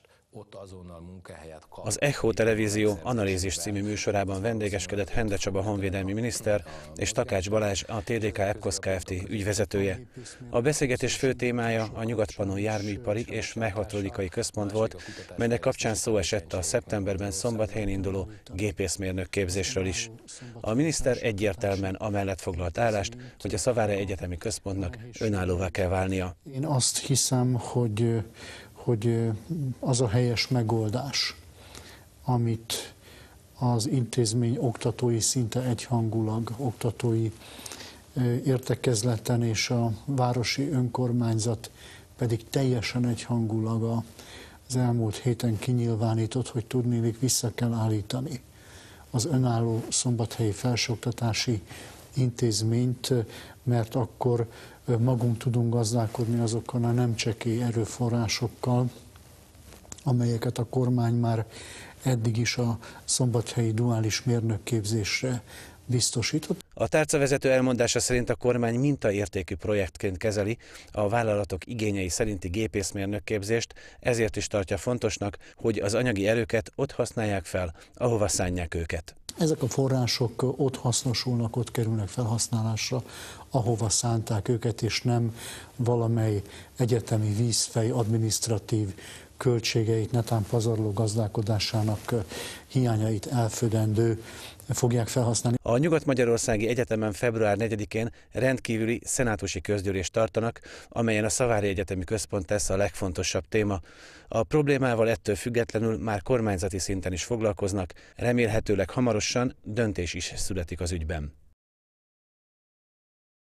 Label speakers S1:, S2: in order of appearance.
S1: állást, ott azonnal munkahelyet kap. Az Echo Televízió Analízis című műsorában vendégeskedett Hende Csaba honvédelmi miniszter és Takács Balázs, a TDK EPKOSZ Kft. ügyvezetője. A beszélgetés fő témája a Nyugatpanon járműipari és mechatronikai központ volt, melynek kapcsán szó esett a szeptemberben szombathelyen induló gépészmérnök képzésről is. A miniszter egyértelműen amellett foglalt állást, hogy a Szavára Egyetemi Központnak önállóvá kell válnia.
S2: Én azt hiszem, hogy hogy az a helyes megoldás, amit az intézmény oktatói szinte egyhangulag, oktatói értekezleten és a városi önkormányzat pedig teljesen egyhangulag az elmúlt héten kinyilvánított, hogy tudnélik vissza kell állítani az önálló szombathelyi felsőoktatási intézményt, mert akkor magunk tudunk gazdálkodni azokkal a nem csekély erőforrásokkal, amelyeket a kormány már eddig is a szombathelyi duális mérnökképzésre biztosított.
S1: A tárcavezető elmondása szerint a kormány mintaértékű projektként kezeli a vállalatok igényei szerinti gépészmérnökképzést, ezért is tartja fontosnak, hogy az anyagi erőket ott használják fel, ahova szánják őket.
S2: Ezek a források ott hasznosulnak, ott kerülnek felhasználásra, ahova szánták őket, és nem valamely egyetemi vízfej, administratív költségeit, netán pazarló gazdálkodásának hiányait elfödendő fogják felhasználni.
S1: A Nyugat-Magyarországi Egyetemen február 4-én rendkívüli szenátusi közgyűlést tartanak, amelyen a Szavári Egyetemi Központ tesz a legfontosabb téma. A problémával ettől függetlenül már kormányzati szinten is foglalkoznak, remélhetőleg hamarosan döntés is születik az ügyben.